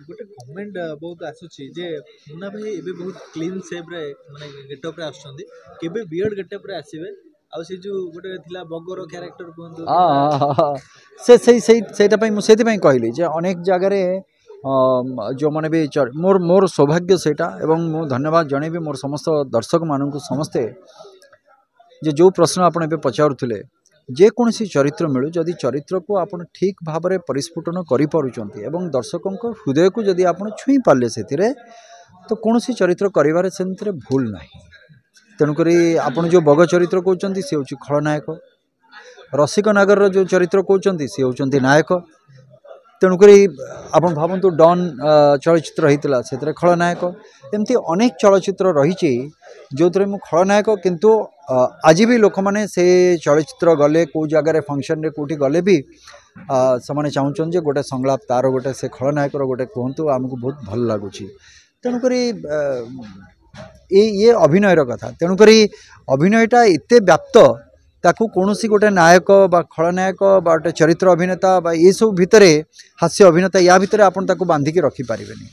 गोटे कमेंट बहुत आसुच्छे मुन्ना भाई ये बहुत क्लीन सेप मैं गेटअप आसबे गेटअप आसवे से से से से से कहली जे अनेक जगार जो मैंने भी चर, मोर मोर सौभाग्य से मुझे धन्यवाद जन मोर समस्त दर्शक मान समस्ते जो प्रश्न आप पचारू ଯେକୌଣସି ଚରିତ୍ର ମିଳୁ ଯଦି ଚରିତ୍ରକୁ ଆପଣ ଠିକ୍ ଭାବରେ ପରିସ୍ଫୁଟନ କରିପାରୁଛନ୍ତି ଏବଂ ଦର୍ଶକଙ୍କ ହୃଦୟକୁ ଯଦି ଆପଣ ଛୁଇଁ ପାରିଲେ ସେଥିରେ ତ କୌଣସି ଚରିତ୍ର କରିବାରେ ସେଥିରେ ଭୁଲ ନାହିଁ ତେଣୁକରି ଆପଣ ଯେଉଁ ବଗ ଚରିତ୍ର କହୁଛନ୍ତି ସେ ହେଉଛି ଖଳନାୟକ ରସିକ ନାଗରର ଯେଉଁ ଚରିତ୍ର କହୁଛନ୍ତି ସେ ହେଉଛନ୍ତି ନାୟକ ତେଣୁକରି ଆପଣ ଭାବନ୍ତୁ ଡନ୍ ଚଳଚ୍ଚିତ୍ର ହେଇଥିଲା ସେଥିରେ ଖଳନାୟକ ଏମିତି ଅନେକ ଚଳଚ୍ଚିତ୍ର ରହିଛି ଯେଉଁଥିରେ ମୁଁ ଖଳନାୟକ କିନ୍ତୁ ଆଜି ବି ଲୋକମାନେ ସେ ଚଳଚ୍ଚିତ୍ର ଗଲେ କେଉଁ ଜାଗାରେ ଫଙ୍କସନ୍ରେ କେଉଁଠି ଗଲେ ବି ସେମାନେ ଚାହୁଁଛନ୍ତି ଯେ ଗୋଟେ ସଂଳାପ ତା'ର ଗୋଟେ ସେ ଖଳନାୟକର ଗୋଟେ କୁହନ୍ତୁ ଆମକୁ ବହୁତ ଭଲ ଲାଗୁଛି ତେଣୁକରି ଏ ଇଏ ଅଭିନୟର କଥା ତେଣୁକରି ଅଭିନୟଟା ଏତେ ବ୍ୟାପ୍ତ ତାକୁ କୌଣସି ଗୋଟେ ନାୟକ ବା ଖଳନାୟକ ବା ଗୋଟେ ଚରିତ୍ର ଅଭିନେତା ବା ଏସବୁ ଭିତରେ ହାସ୍ୟ ଅଭିନେତା ୟା ଭିତରେ ଆପଣ ତାକୁ ବାନ୍ଧିକି ରଖିପାରିବେନି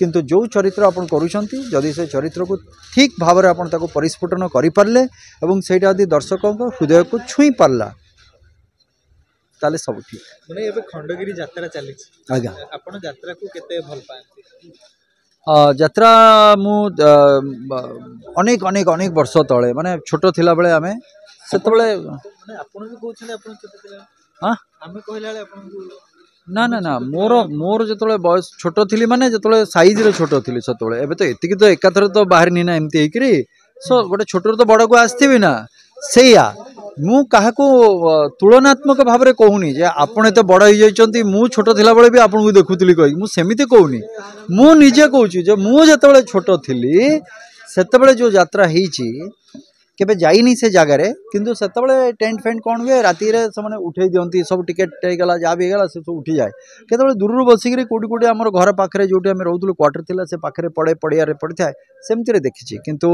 কিন্তু ଯେଉଁ ଚରିତ୍ର ଆପଣ କରୁଛନ୍ତି ଯଦି ସେ ଚରିତ୍ରକୁ ଠିକ୍ ଭାବରେ ଆପଣ ତାକୁ ପରିସ୍ଫୁଟନ କରିପାରିଲେ ଏବଂ ସେଇଟା ଯଦି ଦର୍ଶକଙ୍କ ହୃଦୟକୁ ଛୁଇଁ ପାରିଲା ତାହେଲେ ସବୁ ଠିକ୍ ମାନେ ଏବେ ଖଣ୍ଡଗିରି ଯାତ୍ରା ଚାଲିଛି ଆଜ୍ଞା ଆପଣ ଯାତ୍ରାକୁ କେତେ ଭଲ ପାଆନ୍ତି ଯାତ୍ରା ମୁଁ ଅନେକ ଅନେକ ଅନେକ ବର୍ଷ ତଳେ ମାନେ ଛୋଟ ଥିଲାବେଳେ ଆମେ ସେତେବେଳେ ଆପଣ ବି କହୁଛନ୍ତି ଆପଣ ଛୋଟ ଥିଲା ଆମେ କହିଲା ବେଳେ ଆପଣଙ୍କୁ ନା ନା ନା ମୋର ମୋର ଯେତେବେଳେ ବୟସ ଛୋଟ ଥିଲି ମାନେ ଯେତେବେଳେ ସାଇଜରେ ଛୋଟ ଥିଲି ସେତେବେଳେ ଏବେ ତ ଏତିକି ତ ଏକାଥରେ ତ ବାହାରିନି ନା ଏମିତି ହେଇକିରି ସୋ ଗୋଟେ ଛୋଟରୁ ତ ବଡ଼କୁ ଆସିଥିବି ନା ସେଇଆ ମୁଁ କାହାକୁ ତୁଳନାତ୍ମକ ଭାବରେ କହୁନି ଯେ ଆପଣ ଏତେ ବଡ଼ ହେଇଯାଇଛନ୍ତି ମୁଁ ଛୋଟ ଥିଲାବେଳେ ବି ଆପଣଙ୍କୁ ଦେଖୁଥିଲି କହିକି ମୁଁ ସେମିତି କହୁନି ମୁଁ ନିଜେ କହୁଛି ଯେ ମୁଁ ଯେତେବେଳେ ଛୋଟ ଥିଲି ସେତେବେଳେ ଯେଉଁ ଯାତ୍ରା ହେଇଛି କେବେ ଯାଇନି ସେ ଜାଗାରେ କିନ୍ତୁ ସେତେବେଳେ ଟେଣ୍ଟ ଫେଣ୍ଟ କ'ଣ ହୁଏ ରାତିରେ ସେମାନେ ଉଠେଇ ଦିଅନ୍ତି ସବୁ ଟିକେଟ୍ ହେଇଗଲା ଯାହା ବି ହେଇଗଲା ସେ ସବୁ ଉଠିଯାଏ କେତେବେଳେ ଦୂରରୁ ବସିକିରି କେଉଁଠି କେଉଁଠି ଆମର ଘର ପାଖରେ ଯେଉଁଠି ଆମେ ରହୁଥିଲୁ କ୍ୱାର୍ଟର ଥିଲା ସେ ପାଖରେ ପଡ଼େ ପଡ଼ିଆରେ ପଡ଼ିଥାଏ ସେମିତିରେ ଦେଖିଛି କିନ୍ତୁ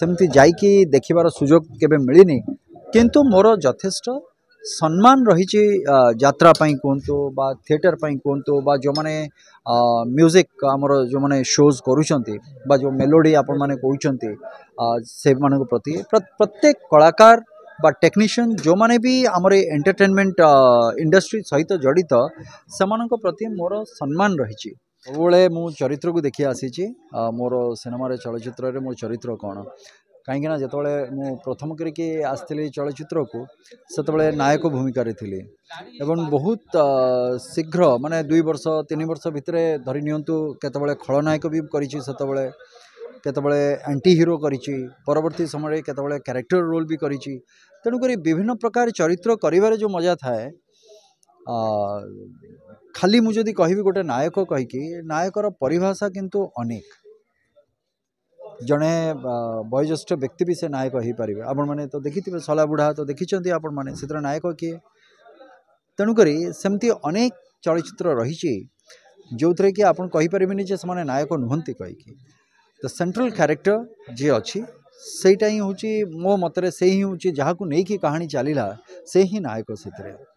ସେମିତି ଯାଇକି ଦେଖିବାର ସୁଯୋଗ କେବେ ମିଳିନି କିନ୍ତୁ ମୋର ଯଥେଷ୍ଟ সম্মান রয়েছে যাত্রা পাই কুহতু বা থিয়েটর পাই কুহতু বা যে ମ୍ୟୁଜିକ୍ ଆମର ଯେଉଁମାନେ ଶୋଜ୍ କରୁଛନ୍ତି ବା ଯେଉଁ ମେଲୋଡ଼ି ଆପଣମାନେ କହୁଛନ୍ତି ସେମାନଙ୍କ ପ୍ରତି ପ୍ରତ୍ୟେକ କଳାକାର ବା ଟେକ୍ନିସିଆନ୍ ଯେଉଁମାନେ ବି ଆମର ଏ ଏଣ୍ଟରଟେନମେଣ୍ଟ ଇଣ୍ଡଷ୍ଟ୍ରି ସହିତ ଜଡ଼ିତ ସେମାନଙ୍କ ପ୍ରତି ମୋର ସମ୍ମାନ ରହିଛି ସବୁବେଳେ ମୁଁ ଚରିତ୍ରକୁ ଦେଖି ଆସିଛି ମୋର ସିନେମାରେ ଚଳଚ୍ଚିତ୍ରରେ ମୋ ଚରିତ୍ର କ'ଣ कहीं जो प्रथम करके आसती चलचित्र को सेत नायक भूमिकार थी एवं बहुत शीघ्र मानने दुई वर्ष तीन वर्ष भितर धरी नित खलनायक भी करते केत आंटी हिरो करवर्ती समय केत क्यारेक्टर रोल भी करेणुक विभिन्न प्रकार चरित्र कर जो मजा थाए खाली मुझे कह गोटे नायक कहीकि नायक परिभाषा किंतु अनेक जड़े वयोज्येष्ठ व्यक्ति भी से नायक हो पारे आपण मैंने तो देखि सला बुढ़ा तो देखी तो आपण नायक किए तेणुक सेमती अनेक चलचित्र रही जो थे कि आपने से नायक नुहंती कहीकि तो सेट्राल क्यारेक्टर जी अच्छी सेटा ही हूँ मो मतरे से ही हूँ जहाँ को लेकिन कहानी चलला से ही नायक से